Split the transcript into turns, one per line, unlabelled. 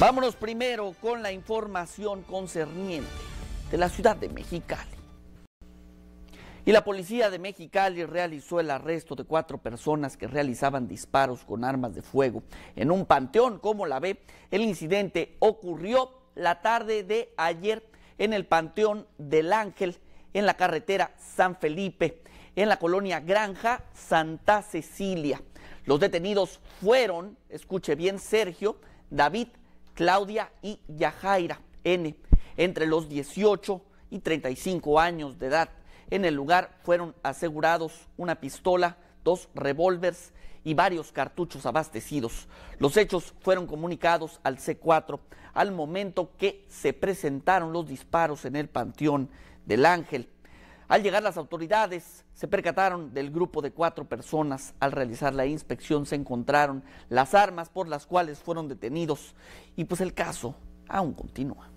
Vámonos primero con la información concerniente de la ciudad de Mexicali. Y la policía de Mexicali realizó el arresto de cuatro personas que realizaban disparos con armas de fuego en un panteón. Como la ve, el incidente ocurrió la tarde de ayer en el panteón del Ángel, en la carretera San Felipe, en la colonia Granja Santa Cecilia. Los detenidos fueron, escuche bien, Sergio, David Claudia y Yajaira N, entre los 18 y 35 años de edad. En el lugar fueron asegurados una pistola, dos revólveres y varios cartuchos abastecidos. Los hechos fueron comunicados al C4 al momento que se presentaron los disparos en el Panteón del Ángel. Al llegar las autoridades, se percataron del grupo de cuatro personas. Al realizar la inspección se encontraron las armas por las cuales fueron detenidos y pues el caso aún continúa.